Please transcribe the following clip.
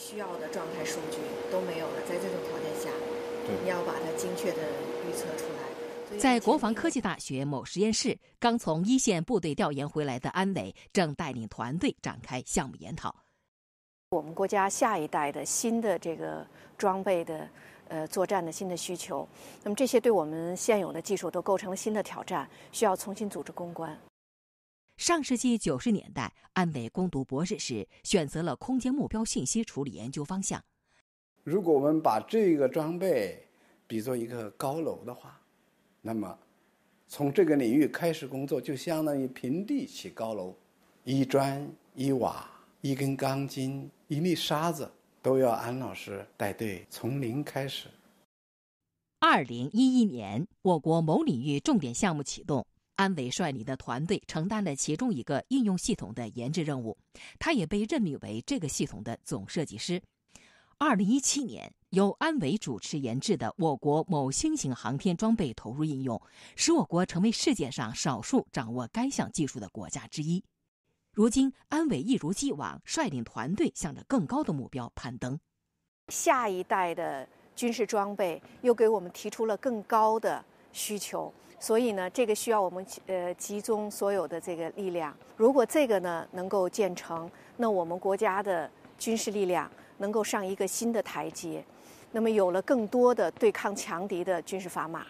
需要的状态数据都没有了，在这种条件下，你要把它精确的预测出来。在国防科技大学某实验室，刚从一线部队调研回来的安磊正带领团队展开项目研讨。我们国家下一代的新的这个装备的，呃，作战的新的需求，那么这些对我们现有的技术都构成了新的挑战，需要重新组织攻关。上世纪九十年代，安伟攻读博士时选择了空间目标信息处理研究方向。如果我们把这个装备比作一个高楼的话，那么从这个领域开始工作，就相当于平地起高楼，一砖一瓦、一根钢筋、一粒沙子，都要安老师带队从零开始。二零一一年，我国某领域重点项目启动。安伟率领的团队承担了其中一个应用系统的研制任务，他也被任命为这个系统的总设计师。2017年，由安伟主持研制的我国某新型航天装备投入应用，使我国成为世界上少数掌握该项技术的国家之一。如今，安伟一如既往率领团队向着更高的目标攀登。下一代的军事装备又给我们提出了更高的需求。所以呢，这个需要我们呃集中所有的这个力量。如果这个呢能够建成，那我们国家的军事力量能够上一个新的台阶，那么有了更多的对抗强敌的军事砝码。